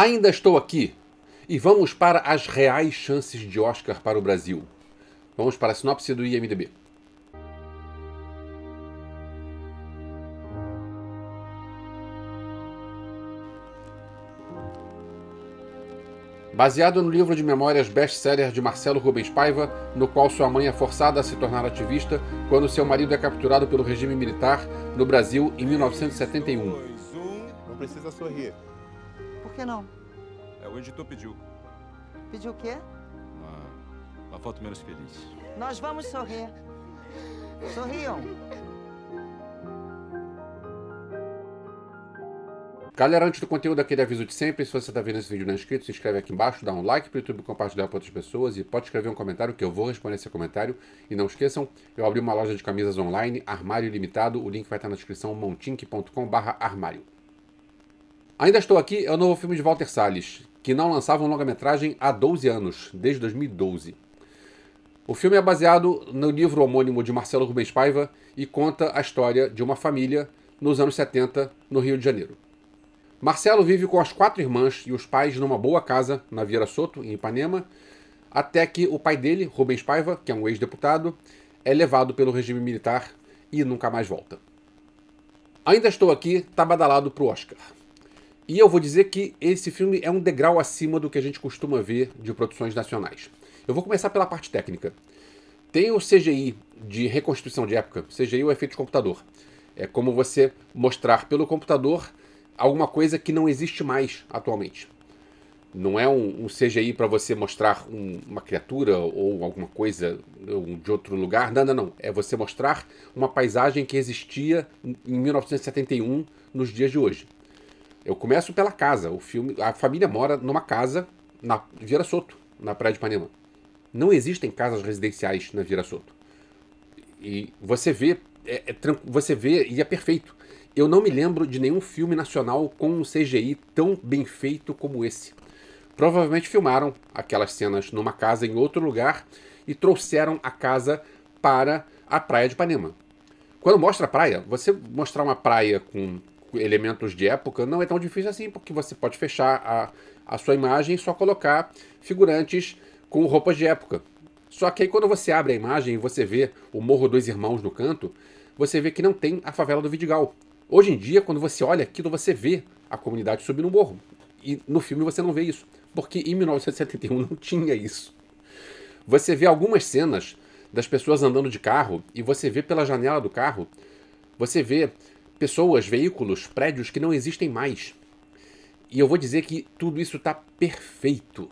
Ainda estou aqui. E vamos para as reais chances de Oscar para o Brasil. Vamos para a sinopse do IMDB. Baseado no livro de memórias best-seller de Marcelo Rubens Paiva, no qual sua mãe é forçada a se tornar ativista quando seu marido é capturado pelo regime militar no Brasil em 1971. Não precisa sorrir. Por que não? É, o editor pediu. Pediu o quê? Uma, uma foto menos feliz. Nós vamos sorrir. Sorriam. Galera, antes do conteúdo, aquele aviso de sempre. Se você está vendo esse vídeo não é inscrito, se inscreve aqui embaixo, dá um like para o YouTube compartilhar com outras pessoas e pode escrever um comentário que eu vou responder esse comentário. E não esqueçam, eu abri uma loja de camisas online, armário limitado, o link vai estar na descrição, montink.com.br armário. Ainda Estou Aqui é o novo filme de Walter Salles, que não lançava uma longa-metragem há 12 anos, desde 2012. O filme é baseado no livro homônimo de Marcelo Rubens Paiva e conta a história de uma família nos anos 70, no Rio de Janeiro. Marcelo vive com as quatro irmãs e os pais numa boa casa na Vieira Soto, em Ipanema, até que o pai dele, Rubens Paiva, que é um ex-deputado, é levado pelo regime militar e nunca mais volta. Ainda estou aqui, tá badalado pro Oscar. E eu vou dizer que esse filme é um degrau acima do que a gente costuma ver de produções nacionais. Eu vou começar pela parte técnica. Tem o CGI de reconstituição de época, CGI é o efeito de computador. É como você mostrar pelo computador alguma coisa que não existe mais atualmente. Não é um, um CGI para você mostrar um, uma criatura ou alguma coisa de outro lugar. Não, não, não. É você mostrar uma paisagem que existia em 1971 nos dias de hoje. Eu começo pela casa. O filme, a família mora numa casa na Vira Soto, na Praia de Panema. Não existem casas residenciais na Vira Soto. E você vê, é, é, você vê e é perfeito. Eu não me lembro de nenhum filme nacional com um CGI tão bem feito como esse. Provavelmente filmaram aquelas cenas numa casa em outro lugar e trouxeram a casa para a praia de Panema. Quando mostra a praia, você mostrar uma praia com elementos de época, não é tão difícil assim, porque você pode fechar a, a sua imagem e só colocar figurantes com roupas de época. Só que aí quando você abre a imagem e você vê o Morro dos Irmãos no canto, você vê que não tem a favela do Vidigal. Hoje em dia, quando você olha aquilo, você vê a comunidade subir no morro. E no filme você não vê isso, porque em 1971 não tinha isso. Você vê algumas cenas das pessoas andando de carro e você vê pela janela do carro, você vê pessoas, veículos, prédios que não existem mais. E eu vou dizer que tudo isso está perfeito.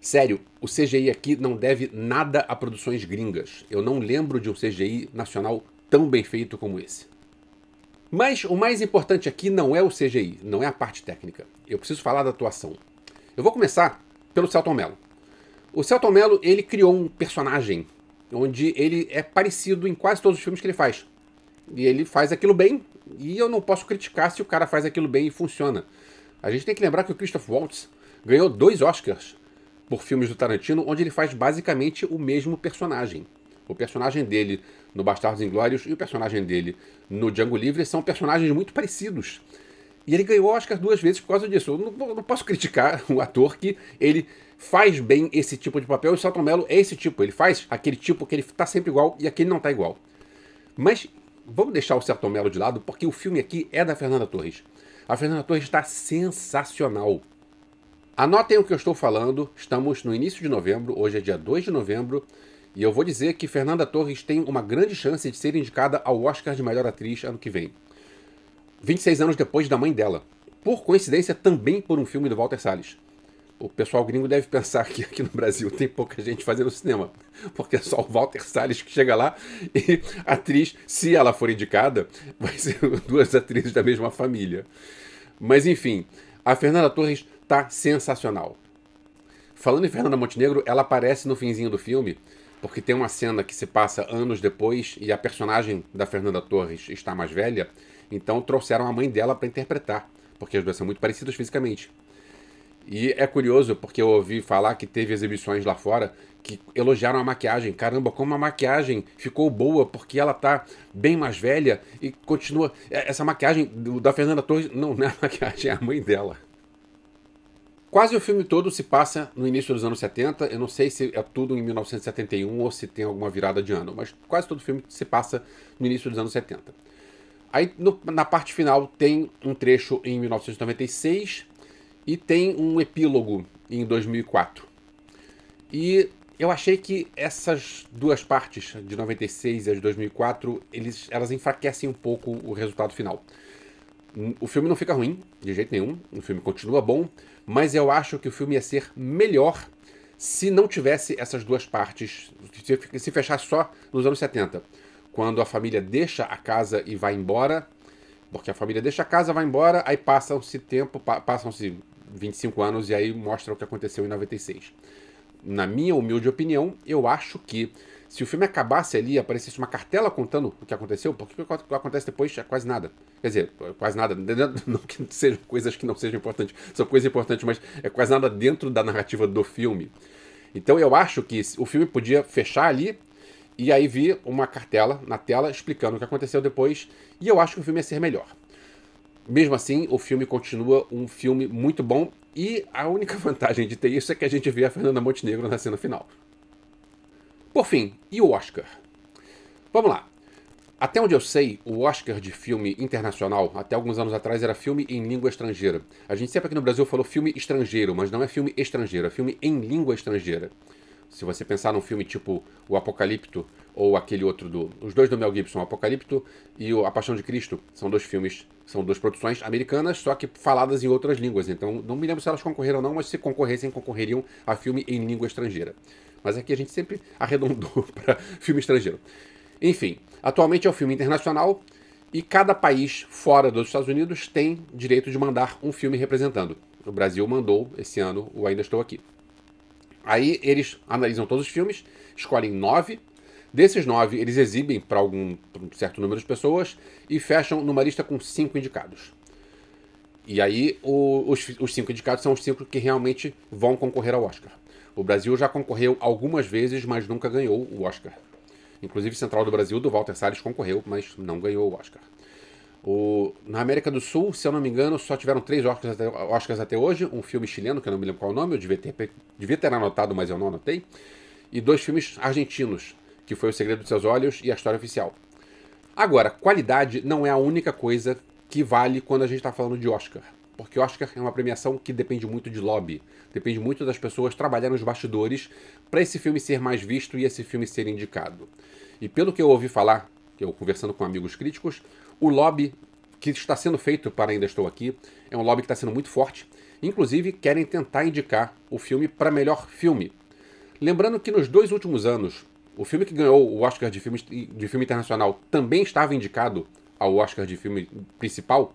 Sério, o CGI aqui não deve nada a produções gringas. Eu não lembro de um CGI nacional tão bem feito como esse. Mas o mais importante aqui não é o CGI, não é a parte técnica. Eu preciso falar da atuação. Eu vou começar pelo Celton Mello. O Celton Mello, ele criou um personagem onde ele é parecido em quase todos os filmes que ele faz. E ele faz aquilo bem, e eu não posso criticar se o cara faz aquilo bem e funciona. A gente tem que lembrar que o Christoph Waltz ganhou dois Oscars por filmes do Tarantino, onde ele faz basicamente o mesmo personagem. O personagem dele no Bastardos Inglórios e o personagem dele no Django Livre são personagens muito parecidos. E ele ganhou Oscar duas vezes por causa disso. Eu não, não posso criticar um ator que ele faz bem esse tipo de papel. E o Salton Mello é esse tipo. Ele faz aquele tipo que ele está sempre igual e aquele não está igual. Mas vamos deixar o Celton Mello de lado, porque o filme aqui é da Fernanda Torres. A Fernanda Torres está sensacional. Anotem o que eu estou falando, estamos no início de novembro, hoje é dia 2 de novembro, e eu vou dizer que Fernanda Torres tem uma grande chance de ser indicada ao Oscar de Melhor Atriz ano que vem. 26 anos depois da mãe dela. Por coincidência, também por um filme do Walter Salles o pessoal gringo deve pensar que aqui no Brasil tem pouca gente fazendo cinema, porque é só o Walter Salles que chega lá e a atriz, se ela for indicada, vai ser duas atrizes da mesma família. Mas enfim, a Fernanda Torres tá sensacional. Falando em Fernanda Montenegro, ela aparece no finzinho do filme, porque tem uma cena que se passa anos depois e a personagem da Fernanda Torres está mais velha, então trouxeram a mãe dela para interpretar, porque as duas são muito parecidas fisicamente. E é curioso porque eu ouvi falar que teve exibições lá fora que elogiaram a maquiagem. Caramba, como a maquiagem ficou boa porque ela tá bem mais velha e continua. É, essa maquiagem da Fernanda Torres não, não é a maquiagem, é a mãe dela. Quase o filme todo se passa no início dos anos 70. Eu não sei se é tudo em 1971 ou se tem alguma virada de ano, mas quase todo o filme se passa no início dos anos 70. Aí no, na parte final tem um trecho em 1996 e tem um epílogo em 2004. E eu achei que essas duas partes, de 96 e as de 2004, eles, elas enfraquecem um pouco o resultado final. O filme não fica ruim, de jeito nenhum, o filme continua bom, mas eu acho que o filme ia ser melhor se não tivesse essas duas partes, se fechasse só nos anos 70, quando a família deixa a casa e vai embora, porque a família deixa a casa, vai embora, aí passam-se tempo, passam-se 25 anos e aí mostra o que aconteceu em 96. Na minha humilde opinião, eu acho que se o filme acabasse ali, aparecesse uma cartela contando o que aconteceu, porque o que acontece depois é quase nada. Quer dizer, é quase nada, não que sejam coisas que não sejam importantes, são coisas importantes, mas é quase nada dentro da narrativa do filme. Então eu acho que o filme podia fechar ali e aí vir uma cartela na tela explicando o que aconteceu depois, e eu acho que o filme ia ser melhor. Mesmo assim, o filme continua um filme muito bom e a única vantagem de ter isso é que a gente vê a Fernanda Montenegro na cena final. Por fim, e o Oscar? Vamos lá. Até onde eu sei, o Oscar de filme internacional, até alguns anos atrás, era filme em língua estrangeira. A gente sempre aqui no Brasil falou filme estrangeiro, mas não é filme estrangeiro, é filme em língua estrangeira. Se você pensar num filme tipo O Apocalipto ou aquele outro do. Os dois do Mel Gibson, O Apocalipto e o A Paixão de Cristo, são dois filmes, são duas produções americanas, só que faladas em outras línguas. Então, não me lembro se elas concorreram ou não, mas se concorressem, concorreriam a filme em língua estrangeira. Mas aqui a gente sempre arredondou para filme estrangeiro. Enfim, atualmente é um filme internacional e cada país fora dos Estados Unidos tem direito de mandar um filme representando. O Brasil mandou esse ano o Ainda Estou Aqui. Aí eles analisam todos os filmes, escolhem nove. Desses nove, eles exibem para algum pra um certo número de pessoas e fecham numa lista com cinco indicados. E aí o, os, os cinco indicados são os cinco que realmente vão concorrer ao Oscar. O Brasil já concorreu algumas vezes, mas nunca ganhou o Oscar. Inclusive Central do Brasil, do Walter Salles, concorreu, mas não ganhou o Oscar. O, na América do Sul, se eu não me engano, só tiveram três Oscars até, Oscars até hoje. Um filme chileno, que eu não me lembro qual é o nome, eu devia ter, devia ter anotado, mas eu não anotei. E dois filmes argentinos, que foi O Segredo dos Seus Olhos e A História Oficial. Agora, qualidade não é a única coisa que vale quando a gente está falando de Oscar. Porque Oscar é uma premiação que depende muito de lobby, depende muito das pessoas trabalharem nos bastidores para esse filme ser mais visto e esse filme ser indicado. E pelo que eu ouvi falar, eu conversando com amigos críticos, o lobby que está sendo feito para Ainda Estou Aqui é um lobby que está sendo muito forte. Inclusive, querem tentar indicar o filme para melhor filme. Lembrando que nos dois últimos anos, o filme que ganhou o Oscar de filme, de filme internacional também estava indicado ao Oscar de filme principal,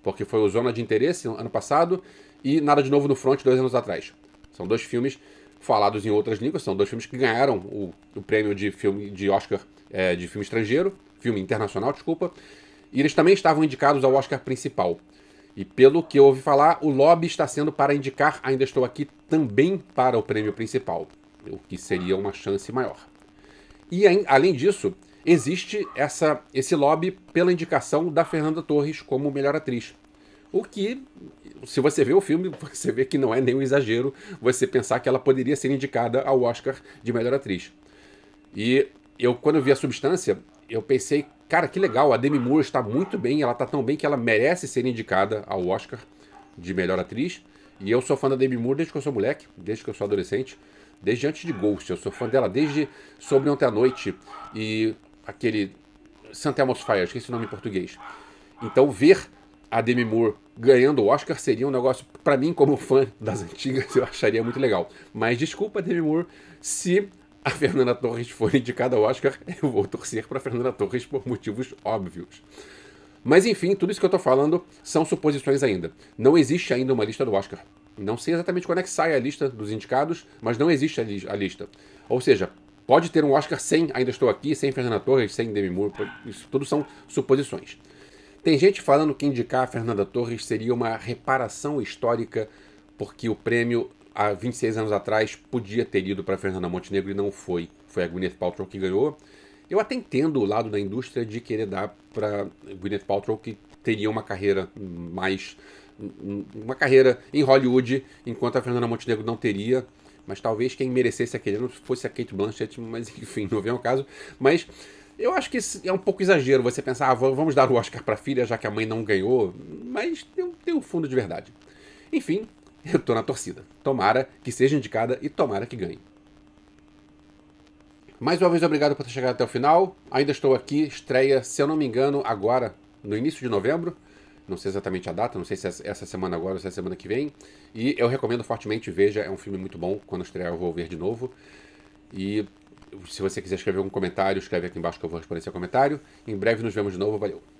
porque foi o Zona de Interesse ano passado e Nada de Novo no Front dois anos atrás. São dois filmes falados em outras línguas, são dois filmes que ganharam o, o prêmio de filme de Oscar é, de filme estrangeiro, filme internacional, desculpa, e eles também estavam indicados ao Oscar principal. E pelo que eu ouvi falar, o lobby está sendo para indicar Ainda Estou Aqui também para o prêmio principal, o que seria uma chance maior. E além disso, existe essa, esse lobby pela indicação da Fernanda Torres como melhor atriz. O que, se você vê o filme, você vê que não é nenhum exagero você pensar que ela poderia ser indicada ao Oscar de melhor atriz. E eu, quando eu vi a substância, eu pensei Cara, que legal, a Demi Moore está muito bem, ela está tão bem que ela merece ser indicada ao Oscar de melhor atriz. E eu sou fã da Demi Moore desde que eu sou moleque, desde que eu sou adolescente, desde antes de Ghost. Eu sou fã dela desde Sobre Ontem à Noite e aquele Santa Elmo's Fire, esqueci o nome em português. Então ver a Demi Moore ganhando o Oscar seria um negócio, para mim, como fã das antigas, eu acharia muito legal. Mas desculpa, Demi Moore, se a Fernanda Torres for indicada ao Oscar, eu vou torcer para Fernanda Torres por motivos óbvios. Mas enfim, tudo isso que eu estou falando são suposições ainda. Não existe ainda uma lista do Oscar. Não sei exatamente quando é que sai a lista dos indicados, mas não existe a, li a lista. Ou seja, pode ter um Oscar sem Ainda Estou Aqui, sem Fernanda Torres, sem Demi Moore, isso tudo são suposições. Tem gente falando que indicar a Fernanda Torres seria uma reparação histórica porque o prêmio há 26 anos atrás podia ter ido para Fernanda Montenegro e não foi. Foi a Gwyneth Paltrow que ganhou. Eu até entendo o lado da indústria de querer dar para Gwyneth Paltrow que teria uma carreira mais uma carreira em Hollywood, enquanto a Fernanda Montenegro não teria. Mas talvez quem merecesse aquele ano fosse a Kate Blanchett, mas enfim, não vem ao caso. Mas eu acho que é um pouco exagero você pensar, ah, vamos dar o Oscar para a filha já que a mãe não ganhou, mas tem um, tem um fundo de verdade. Enfim, eu tô na torcida. Tomara que seja indicada e tomara que ganhe. Mais uma vez, obrigado por ter chegado até o final. Ainda estou aqui, estreia, se eu não me engano, agora, no início de novembro. Não sei exatamente a data, não sei se é essa semana agora ou se é semana que vem. E eu recomendo fortemente, veja, é um filme muito bom. Quando estrear eu vou ver de novo. E se você quiser escrever algum comentário, escreve aqui embaixo que eu vou responder seu comentário. Em breve nos vemos de novo, valeu!